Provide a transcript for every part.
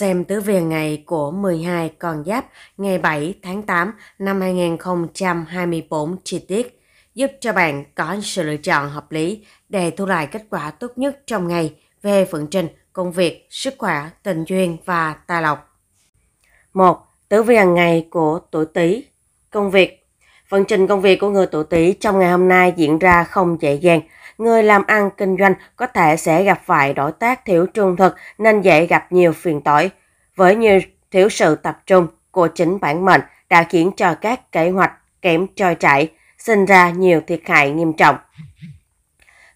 xem tứ viền ngày của 12 con giáp ngày 7 tháng 8 năm 2024 chi tiết, giúp cho bạn có sự lựa chọn hợp lý để thu lại kết quả tốt nhất trong ngày về vận trình, công việc, sức khỏe, tình duyên và tài lộc. 1. Tứ hàng ngày của tuổi Tý. Công việc Vận trình công việc của người tuổi Tý trong ngày hôm nay diễn ra không dễ dàng Người làm ăn kinh doanh có thể sẽ gặp phải đối tác thiếu trung thực nên dễ gặp nhiều phiền toái. Với nhiều thiếu sự tập trung của chính bản mệnh đã khiến cho các kế hoạch kém trôi chảy, sinh ra nhiều thiệt hại nghiêm trọng.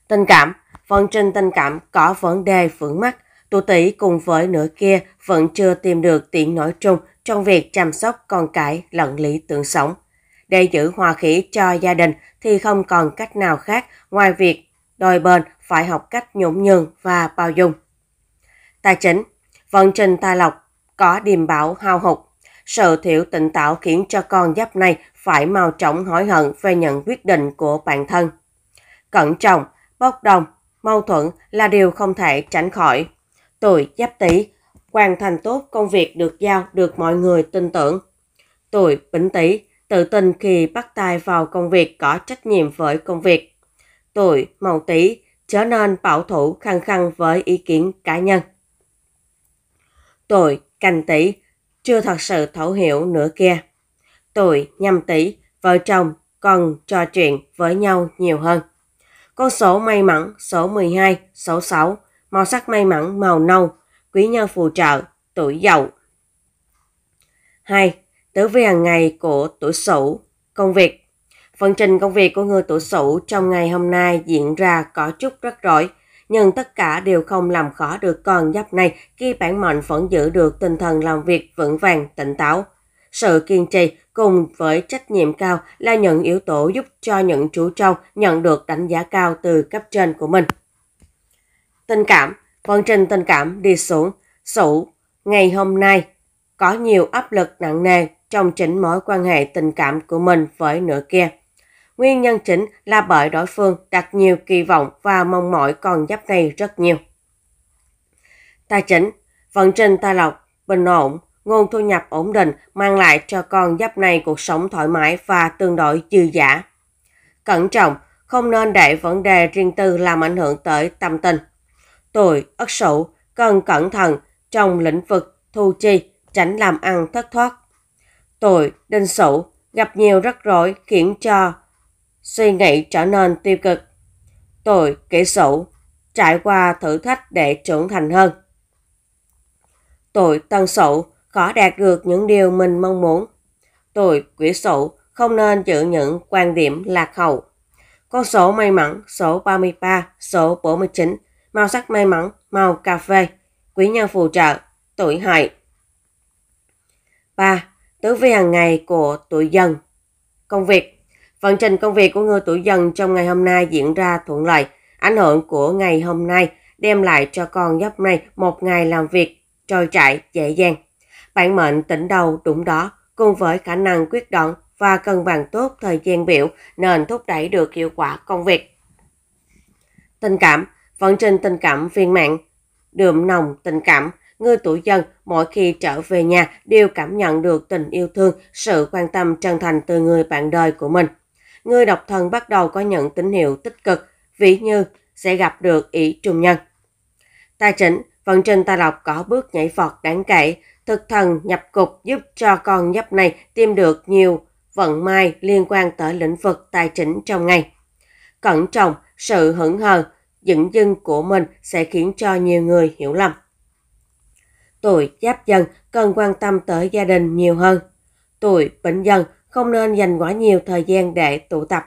Tình cảm phần trình tình cảm có vấn đề vướng mắt, tụ tỷ cùng với nửa kia vẫn chưa tìm được tiếng nói chung trong việc chăm sóc con cái lẫn lý tưởng sống. Để giữ hòa khí cho gia đình thì không còn cách nào khác ngoài việc đôi bên phải học cách nhũng nhường và bao dung. Tài chính, vận trình tài lộc có điềm bảo hao hụt. Sự thiểu tỉnh tạo khiến cho con giáp này phải mau chóng hối hận về nhận quyết định của bản thân. Cẩn trọng, bốc đồng, mâu thuẫn là điều không thể tránh khỏi. Tuổi giáp tý hoàn thành tốt công việc được giao được mọi người tin tưởng. Tuổi bính tý tự tin khi bắt tay vào công việc có trách nhiệm với công việc tuổi màu Tý trở nên bảo thủ khăng khăng với ý kiến cá nhân. Tuổi canh Tý chưa thật sự thấu hiểu nữa kia. Tuổi nhâm Tý vợ chồng còn trò chuyện với nhau nhiều hơn. Con số may mắn số 12, số 6, màu sắc may mắn màu nâu, quý nhân phù trợ, tuổi dậu. 2. Tử vi hàng ngày của tuổi Sửu, công việc Phần trình công việc của người tuổi sửu trong ngày hôm nay diễn ra có chút rắc rối nhưng tất cả đều không làm khó được con giáp này khi bản mệnh vẫn giữ được tinh thần làm việc vững vàng, tỉnh táo. Sự kiên trì cùng với trách nhiệm cao là những yếu tố giúp cho những chú trâu nhận được đánh giá cao từ cấp trên của mình. Tình cảm, phần trình tình cảm đi xuống, sủ ngày hôm nay có nhiều áp lực nặng nề trong chính mối quan hệ tình cảm của mình với nửa kia. Nguyên nhân chính là bởi đối phương đặt nhiều kỳ vọng và mong mỏi con giáp này rất nhiều. Tài chính, vận trình tài lộc, bình ổn, nguồn thu nhập ổn định mang lại cho con giáp này cuộc sống thoải mái và tương đối dư giả. Cẩn trọng, không nên để vấn đề riêng tư làm ảnh hưởng tới tâm tình. Tuổi Ất Sửu cần cẩn thận trong lĩnh vực thu chi, tránh làm ăn thất thoát. Tuổi Đinh Sửu gặp nhiều rắc rối khiến cho suy nghĩ trở nên tiêu cực. Tôi kỹ sủ, trải qua thử thách để trưởng thành hơn. Tôi tân sụ, khó đạt được những điều mình mong muốn. Tôi quỷ sụ, không nên giữ những quan điểm lạc hậu. Con số may mắn số 33, số 49, màu sắc may mắn, màu cà phê, quý nhân phù trợ, tuổi hại 3. Tứ vi hàng ngày của tuổi dần Công việc Vận trình công việc của người tuổi dần trong ngày hôm nay diễn ra thuận lợi. Ảnh hưởng của ngày hôm nay đem lại cho con giáp này một ngày làm việc trôi chảy dễ dàng. Bản mệnh tỉnh đầu đúng đó, cùng với khả năng quyết đoán và cân bằng tốt thời gian biểu nên thúc đẩy được hiệu quả công việc. Tình cảm, vận trình tình cảm viên mạng, đượm nồng tình cảm, người tuổi dần mỗi khi trở về nhà đều cảm nhận được tình yêu thương, sự quan tâm chân thành từ người bạn đời của mình người độc thân bắt đầu có những tín hiệu tích cực, ví như sẽ gặp được ý trùng nhân. Tài chính, vận trình tài lộc có bước nhảy vọt đáng kể, thực thần nhập cục giúp cho con giáp này tìm được nhiều vận may liên quan tới lĩnh vực tài chính trong ngày. Cẩn trọng, sự hững hờ, dựng dưng của mình sẽ khiến cho nhiều người hiểu lầm. Tuổi giáp dần cần quan tâm tới gia đình nhiều hơn. Tuổi bính dần không nên dành quá nhiều thời gian để tụ tập.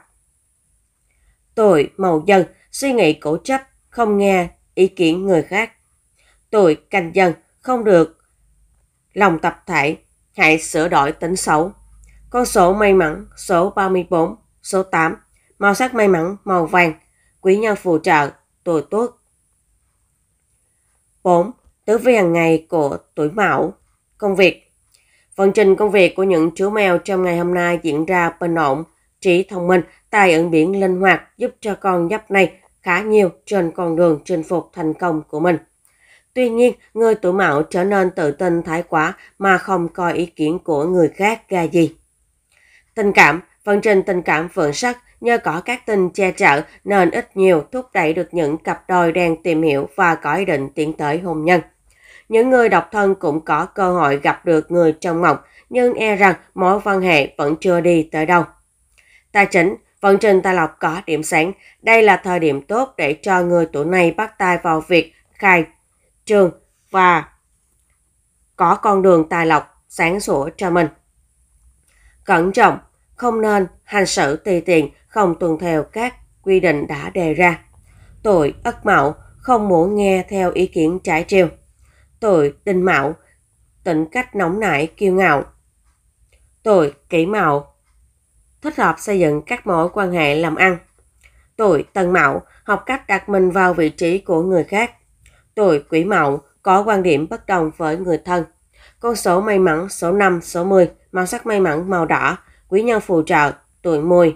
Tuổi màu dân suy nghĩ cổ chấp, không nghe ý kiến người khác. Tuổi canh dân không được lòng tập thể, hãy sửa đổi tính xấu. Con số may mắn số 34, số 8, màu sắc may mắn màu vàng, quý nhân phù trợ, tuổi tốt 4. Tứ vi hàng ngày của tuổi mão. Công việc Phần trình công việc của những chú mèo trong ngày hôm nay diễn ra bình ổn, trí thông minh, tài ứng biến linh hoạt giúp cho con giáp này khá nhiều trên con đường chinh phục thành công của mình. Tuy nhiên, người tuổi mão trở nên tự tin thái quá mà không coi ý kiến của người khác ra gì. Tình cảm, Phần trình tình cảm vượng sắc nhờ có các tình che chở nên ít nhiều thúc đẩy được những cặp đôi đang tìm hiểu và có ý định tiến tới hôn nhân. Những người độc thân cũng có cơ hội gặp được người trong mộng, nhưng e rằng mối quan hệ vẫn chưa đi tới đâu. Tài chính, vận trình tài lộc có điểm sáng. Đây là thời điểm tốt để cho người tuổi này bắt tay vào việc khai trường và có con đường tài lộc sáng sủa cho mình. Cẩn trọng, không nên hành xử tùy tiện, không tuân theo các quy định đã đề ra. Tuổi Ất Mậu không muốn nghe theo ý kiến trái chiều tôi đinh mạo, tính cách nóng nảy kiêu ngạo. Tôi kỹ mạo, thích hợp xây dựng các mối quan hệ làm ăn. Tôi tân mạo, học cách đặt mình vào vị trí của người khác. Tôi quỷ mạo, có quan điểm bất đồng với người thân. Con số may mắn số 5, số 10, màu sắc may mắn màu đỏ, quý nhân phù trợ, tuổi mùi.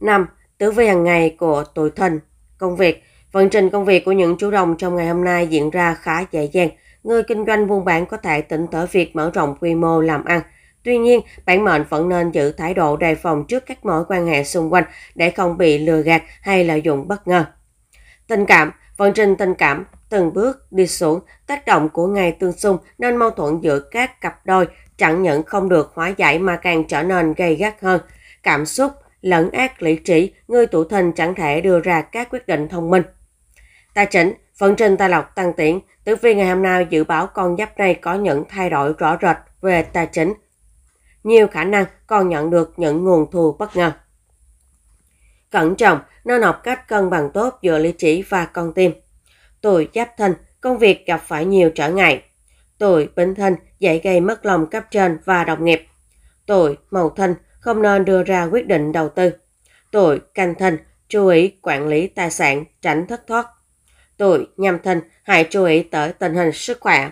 5. Tử vi hàng ngày của tuổi thìn, công việc, Vận trình công việc của những chủ rồng trong ngày hôm nay diễn ra khá dễ dàng. Người kinh doanh buôn bán có thể tỉnh tới việc mở rộng quy mô làm ăn. Tuy nhiên, bản mệnh vẫn nên giữ thái độ đề phòng trước các mối quan hệ xung quanh để không bị lừa gạt hay lợi dụng bất ngờ. Tình cảm Vận trình tình cảm từng bước đi xuống, tác động của ngày tương xung nên mâu thuẫn giữa các cặp đôi chẳng những không được hóa giải mà càng trở nên gay gắt hơn. Cảm xúc, lẫn ác lý trí, người tuổi thìn chẳng thể đưa ra các quyết định thông minh. Tài chính, vận trình tài lộc tăng tiến, tử vi ngày hôm nay dự báo con giáp này có những thay đổi rõ rệt về tài chính. Nhiều khả năng còn nhận được những nguồn thu bất ngờ. Cẩn trọng, nên học cách cân bằng tốt giữa lý trí và con tim. Tuổi giáp thân công việc gặp phải nhiều trở ngại. Tuổi bính thân dễ gây mất lòng cấp trên và đồng nghiệp. Tuổi mậu thân không nên đưa ra quyết định đầu tư. Tuổi canh thân chú ý quản lý tài sản, tránh thất thoát tuổi nhâm thân hãy chú ý tới tình hình sức khỏe.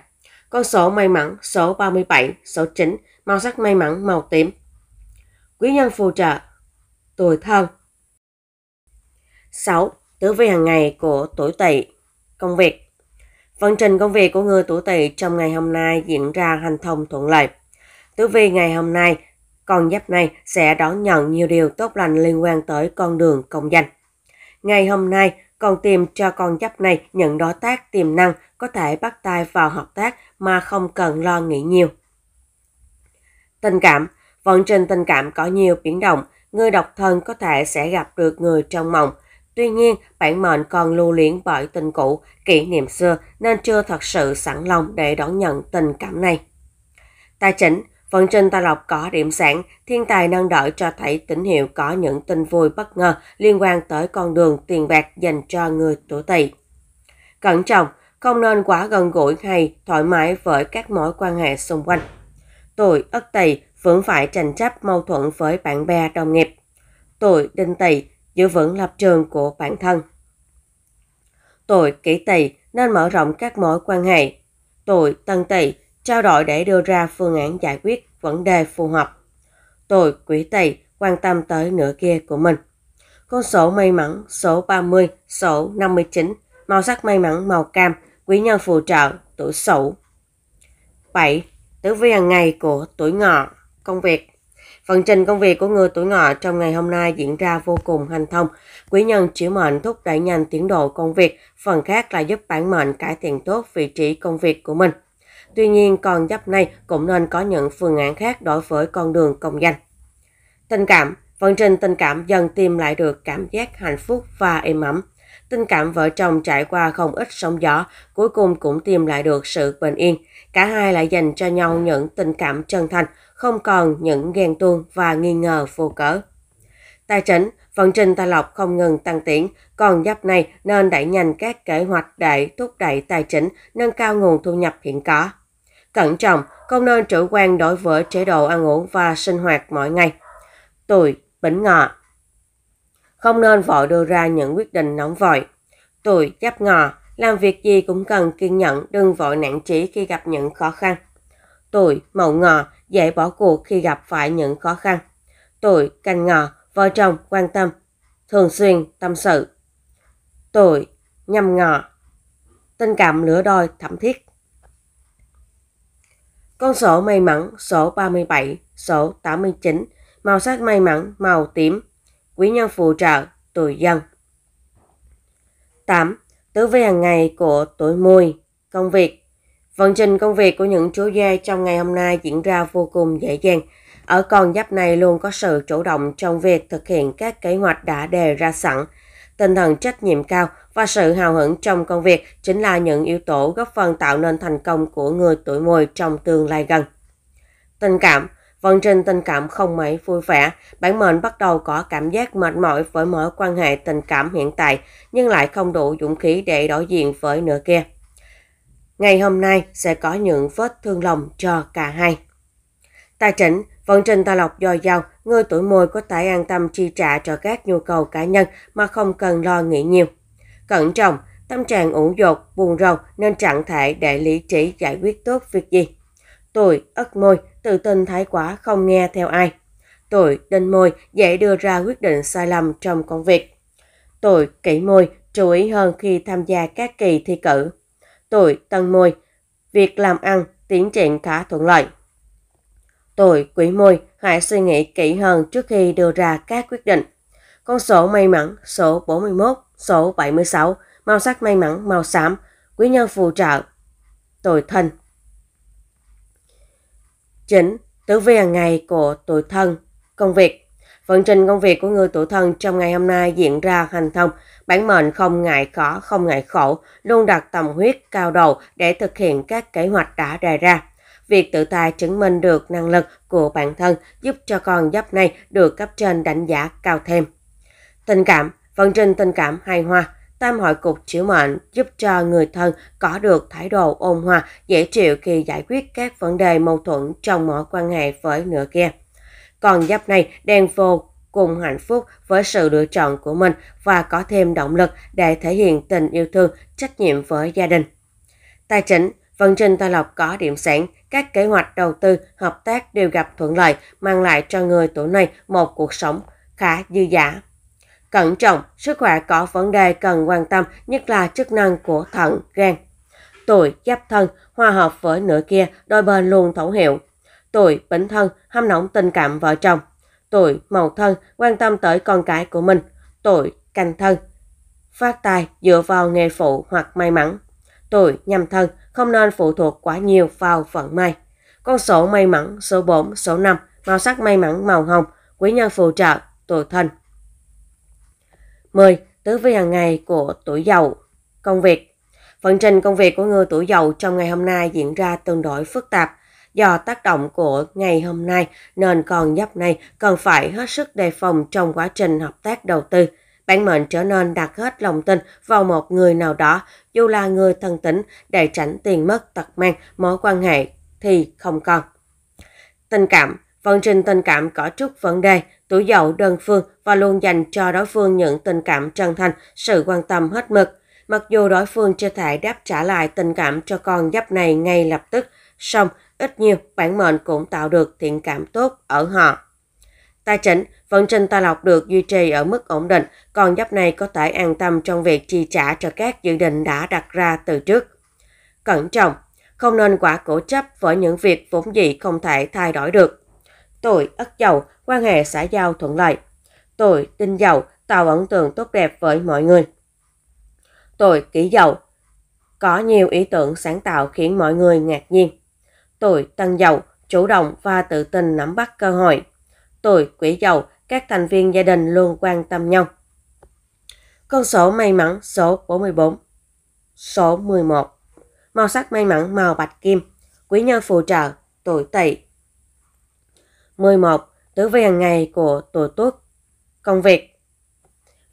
Con số may mắn số 37, số 9, màu sắc may mắn màu tím. Quý nhân phù trợ, tuổi thân. 6. Tử vi hàng ngày của tuổi tỵ Công việc Vận trình công việc của người tuổi tỵ trong ngày hôm nay diễn ra hành thông thuận lợi. Tử vi ngày hôm nay, con giáp này sẽ đón nhận nhiều điều tốt lành liên quan tới con đường công danh. Ngày hôm nay, còn tìm cho con giáp này nhận đối tác tiềm năng có thể bắt tay vào hợp tác mà không cần lo nghĩ nhiều. Tình cảm Vận trình tình cảm có nhiều biến động, người độc thân có thể sẽ gặp được người trong mộng. Tuy nhiên, bản mệnh còn lưu luyến bởi tình cũ, kỷ niệm xưa nên chưa thật sự sẵn lòng để đón nhận tình cảm này. Tài chính Phần trình ta lọc có điểm sản, thiên tài năng đợi cho thấy tín hiệu có những tin vui bất ngờ liên quan tới con đường tiền bạc dành cho người tuổi tỵ. Cẩn trọng, không nên quá gần gũi hay thoải mái với các mối quan hệ xung quanh. Tuổi Ất Tỵ vẫn phải tranh chấp mâu thuẫn với bạn bè đồng nghiệp. Tuổi Đinh Tỵ giữ vững lập trường của bản thân. Tuổi Kỷ Tỵ nên mở rộng các mối quan hệ. Tuổi Tân Tỵ trao đổi để đưa ra phương án giải quyết vấn đề phù hợp. Tôi quý tỳ quan tâm tới nửa kia của mình. Con số may mắn số 30, số 59, màu sắc may mắn màu cam, quý nhân phù trợ, tuổi sửu. 7. Tử vi hàng ngày của tuổi ngọ, công việc. Phần trình công việc của người tuổi ngọ trong ngày hôm nay diễn ra vô cùng hành thông. Quý nhân chỉ mệnh thúc đẩy nhanh tiến độ công việc, phần khác là giúp bản mệnh cải thiện tốt vị trí công việc của mình. Tuy nhiên, con giáp này cũng nên có những phương án khác đối với con đường công danh. Tình cảm Vận trình tình cảm dần tìm lại được cảm giác hạnh phúc và êm ấm. Tình cảm vợ chồng trải qua không ít sóng gió, cuối cùng cũng tìm lại được sự bình yên. Cả hai lại dành cho nhau những tình cảm chân thành, không còn những ghen tuông và nghi ngờ vô cớ. Tài chính, vận trình tài lộc không ngừng tăng tiến, còn giáp này nên đẩy nhanh các kế hoạch để thúc đẩy tài chính, nâng cao nguồn thu nhập hiện có. Cẩn trọng, không nên chủ quan đối với chế độ ăn uống và sinh hoạt mỗi ngày. Tuổi Bính Ngọ Không nên vội đưa ra những quyết định nóng vội. Tuổi Giáp Ngọ làm việc gì cũng cần kiên nhẫn, đừng vội nản chí khi gặp những khó khăn. Tuổi Mậu Ngọ dễ bỏ cuộc khi gặp phải những khó khăn. Tuổi Canh Ngọ vợ chồng quan tâm, thường xuyên tâm sự. Tuổi Nhâm Ngọ tình cảm lửa đôi thẩm thiết. Con số may mắn số 37, số 89, màu sắc may mắn màu tím, quý nhân phù trợ, tuổi dân. 8. Tứ vi hàng ngày của tuổi mùi, công việc. Vận trình công việc của những chú gia trong ngày hôm nay diễn ra vô cùng dễ dàng. Ở con giáp này luôn có sự chủ động trong việc thực hiện các kế hoạch đã đề ra sẵn – Tinh thần trách nhiệm cao và sự hào hứng trong công việc chính là những yếu tố góp phần tạo nên thành công của người tuổi mùi trong tương lai gần. Tình cảm Vận trình tình cảm không mấy vui vẻ, bản mệnh bắt đầu có cảm giác mệt mỏi với mối quan hệ tình cảm hiện tại, nhưng lại không đủ dũng khí để đối diện với nửa kia. Ngày hôm nay sẽ có những vết thương lòng cho cả hai. Tài chính Vận trình tài lộc dồi dào, người tuổi mùi có thể an tâm chi trả cho các nhu cầu cá nhân mà không cần lo nghĩ nhiều. Cẩn trọng, tâm trạng ủ dột, buồn rầu nên trạng thể để lý trí giải quyết tốt việc gì. Tuổi ất môi, tự tin thái quá không nghe theo ai. Tuổi đinh môi dễ đưa ra quyết định sai lầm trong công việc. Tuổi kỷ môi chú ý hơn khi tham gia các kỳ thi cử. Tuổi tân môi, việc làm ăn tiến triển khá thuận lợi. Tôi quỷ môi, hãy suy nghĩ kỹ hơn trước khi đưa ra các quyết định. Con số may mắn số 41, số 76, màu sắc may mắn màu xám, quý nhân phù trợ. Tuổi thân Chính, tử vi hàng ngày của tuổi thân, công việc Vận trình công việc của người tuổi thân trong ngày hôm nay diễn ra hành thông, bản mệnh không ngại khó, không ngại khổ, luôn đặt tầm huyết cao đầu để thực hiện các kế hoạch đã đề ra. Việc tự tài chứng minh được năng lực của bản thân giúp cho con giáp này được cấp trên đánh giá cao thêm. Tình cảm, vận trình tình cảm hài hòa, tam hội cục chiếu mệnh giúp cho người thân có được thái độ ôn hòa, dễ chịu khi giải quyết các vấn đề mâu thuẫn trong mối quan hệ với nửa kia. Còn giáp này đang vô cùng hạnh phúc với sự lựa chọn của mình và có thêm động lực để thể hiện tình yêu thương, trách nhiệm với gia đình. Tài chính Vận trình Tài Lộc có điểm sáng, các kế hoạch đầu tư, hợp tác đều gặp thuận lợi, mang lại cho người tuổi này một cuộc sống khá dư giả. Cẩn trọng, sức khỏe có vấn đề cần quan tâm, nhất là chức năng của thận, gan. Tuổi giáp thân, hòa hợp với nửa kia, đôi bên luôn thấu hiểu. Tuổi bính thân, hâm nóng tình cảm vợ chồng. Tuổi mậu thân, quan tâm tới con cái của mình. Tuổi canh thân, phát tài dựa vào nghề phụ hoặc may mắn. Tuổi nhâm thân, không nên phụ thuộc quá nhiều vào vận may. Con số may mắn số 4, số 5, màu sắc may mắn màu hồng, quý nhân phù trợ, tuổi thân. 10. Tứ vi hàng ngày của tuổi giàu Công việc Vận trình công việc của người tuổi giàu trong ngày hôm nay diễn ra tương đối phức tạp. Do tác động của ngày hôm nay nên con giáp này cần phải hết sức đề phòng trong quá trình hợp tác đầu tư – Bản mệnh trở nên đặt hết lòng tin vào một người nào đó, dù là người thân tính, để tránh tiền mất tật mang mối quan hệ thì không còn. Tình cảm Vận trình tình cảm có chút vấn đề, tuổi dậu đơn phương và luôn dành cho đối phương những tình cảm chân thành, sự quan tâm hết mực. Mặc dù đối phương chưa thể đáp trả lại tình cảm cho con giáp này ngay lập tức, song ít nhiều bản mệnh cũng tạo được thiện cảm tốt ở họ. Tài chính, vận trình tài lộc được duy trì ở mức ổn định, còn giúp này có thể an tâm trong việc chi trả cho các dự định đã đặt ra từ trước. Cẩn trọng, không nên quả cổ chấp với những việc vốn dĩ không thể thay đổi được. Tuổi Ất Dậu, quan hệ xã giao thuận lợi. Tuổi Tinh Dậu, tạo ấn tượng tốt đẹp với mọi người. Tuổi Kỷ Dậu, có nhiều ý tưởng sáng tạo khiến mọi người ngạc nhiên. Tuổi Tân Dậu, chủ động và tự tin nắm bắt cơ hội, tuổi quỷ dậu các thành viên gia đình luôn quan tâm nhau. Con số may mắn số 44 Số 11 Màu sắc may mắn màu bạch kim Quý nhân phù trợ tuổi tỵ 11. Tử vi hàng ngày của tuổi tuất Công việc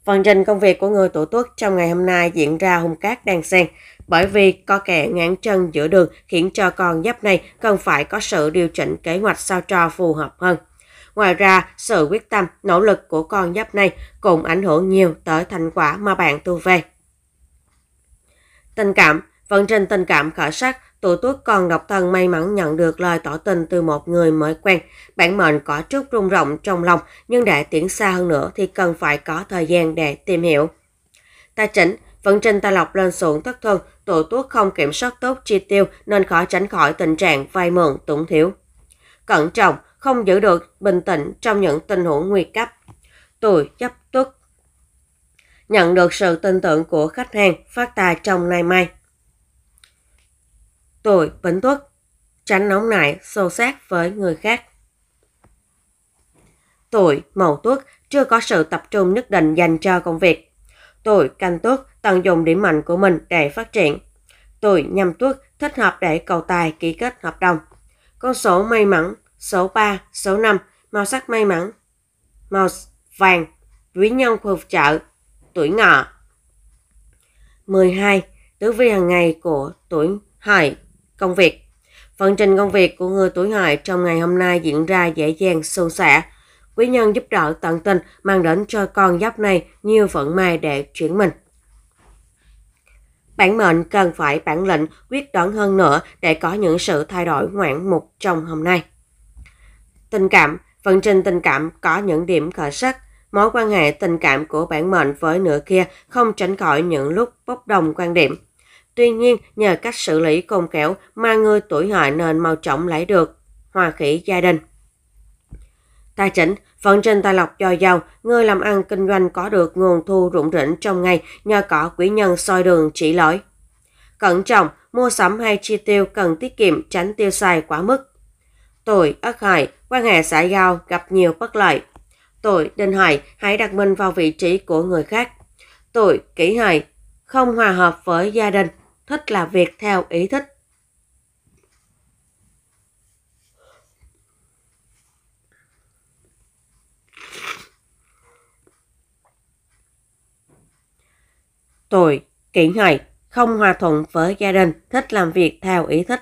Phần trình công việc của người tuổi tuất trong ngày hôm nay diễn ra hung cát đan xen bởi vì có kẻ ngán chân giữa đường khiến cho con giáp này cần phải có sự điều chỉnh kế hoạch sao cho phù hợp hơn. Ngoài ra, sự quyết tâm, nỗ lực của con giáp này cũng ảnh hưởng nhiều tới thành quả mà bạn tu về. Tình cảm Vận trình tình cảm khởi sắc, tuổi tuất còn độc thân may mắn nhận được lời tỏ tình từ một người mới quen. Bản mệnh có chút rung rộng trong lòng, nhưng để tiến xa hơn nữa thì cần phải có thời gian để tìm hiểu. Tài chính Vận trình tài lộc lên xuống thất thân, tuổi tuất không kiểm soát tốt chi tiêu nên khó tránh khỏi tình trạng vay mượn túng thiếu. Cẩn trọng, không giữ được bình tĩnh trong những tình huống nguy cấp. Tôi chấp tuất. Nhận được sự tin tưởng của khách hàng phát tài trong nay mai. Tôi vĩnh tuất, tránh nóng nảy, xô sát với người khác. Tôi mậu tuất chưa có sự tập trung nhất định dành cho công việc. Tôi canh tuất tận dụng điểm mạnh của mình để phát triển. Tôi nhâm tuất thích hợp để cầu tài ký kết hợp đồng. Con số may mắn số 3, số 5, màu sắc may mắn, màu vàng, quý nhân phù trợ, tuổi ngọ. 12. Tứ vi hàng ngày của tuổi hợi, công việc. Vận trình công việc của người tuổi hợi trong ngày hôm nay diễn ra dễ dàng, suôn sẻ. Quý nhân giúp đỡ tận tình mang đến cho con giáp này nhiều vận may để chuyển mình. Bản mệnh cần phải bản lĩnh quyết đoán hơn nữa để có những sự thay đổi ngoạn mục trong hôm nay. Tình cảm, vận trình tình cảm có những điểm khởi sắc. Mối quan hệ tình cảm của bản mệnh với nửa kia không tránh khỏi những lúc bốc đồng quan điểm. Tuy nhiên, nhờ cách xử lý công khéo mà người tuổi hợi nên mau chóng lấy được hòa khí gia đình. Tài chính, vận trình tài lộc dồi dào, người làm ăn kinh doanh có được nguồn thu rủng rỉnh trong ngày nhờ có quỹ nhân soi đường chỉ lối. Cẩn trọng, mua sắm hay chi tiêu cần tiết kiệm tránh tiêu xài quá mức. Tuổi Ất Hợi Quan hệ xã giao gặp nhiều bất lợi. Tuổi đinh hợi hãy đặt mình vào vị trí của người khác. Tuổi kỷ hợi không hòa hợp với gia đình, thích làm việc theo ý thích. Tuổi kỷ hợi không hòa thuận với gia đình, thích làm việc theo ý thích.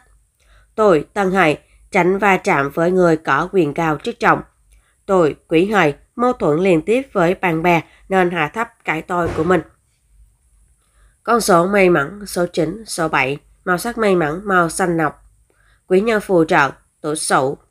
Tuổi tân hợi tránh va chạm với người có quyền cao chức trọng. Tôi, quỷ hời, mâu thuẫn liên tiếp với bạn bè nên hạ thấp cái tôi của mình. Con số may mắn số 9, số 7, màu sắc may mắn màu xanh nọc. quý nhân phù trợ, tuổi sậu.